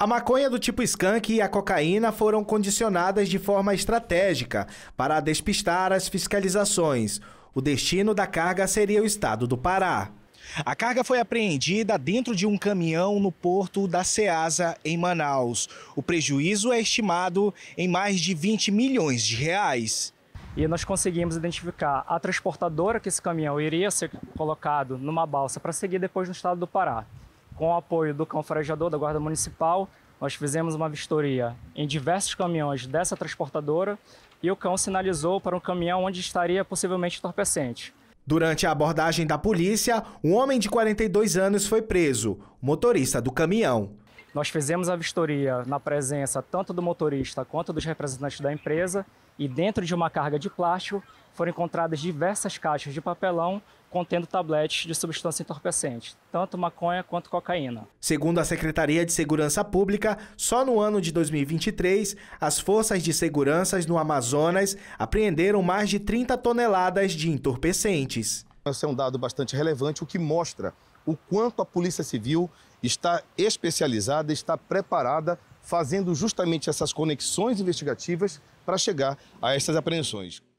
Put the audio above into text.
A maconha do tipo skunk e a cocaína foram condicionadas de forma estratégica para despistar as fiscalizações. O destino da carga seria o estado do Pará. A carga foi apreendida dentro de um caminhão no porto da Ceasa, em Manaus. O prejuízo é estimado em mais de 20 milhões de reais. E nós conseguimos identificar a transportadora que esse caminhão iria ser colocado numa balsa para seguir depois no estado do Pará com o apoio do Cão Farejador da Guarda Municipal, nós fizemos uma vistoria em diversos caminhões dessa transportadora e o cão sinalizou para um caminhão onde estaria possivelmente entorpecente. Durante a abordagem da polícia, um homem de 42 anos foi preso, motorista do caminhão. Nós fizemos a vistoria na presença tanto do motorista quanto dos representantes da empresa e dentro de uma carga de plástico foram encontradas diversas caixas de papelão contendo tabletes de substância entorpecente, tanto maconha quanto cocaína. Segundo a Secretaria de Segurança Pública, só no ano de 2023, as forças de seguranças no Amazonas apreenderam mais de 30 toneladas de entorpecentes. Esse é um dado bastante relevante, o que mostra o quanto a Polícia Civil está especializada, está preparada, fazendo justamente essas conexões investigativas para chegar a essas apreensões.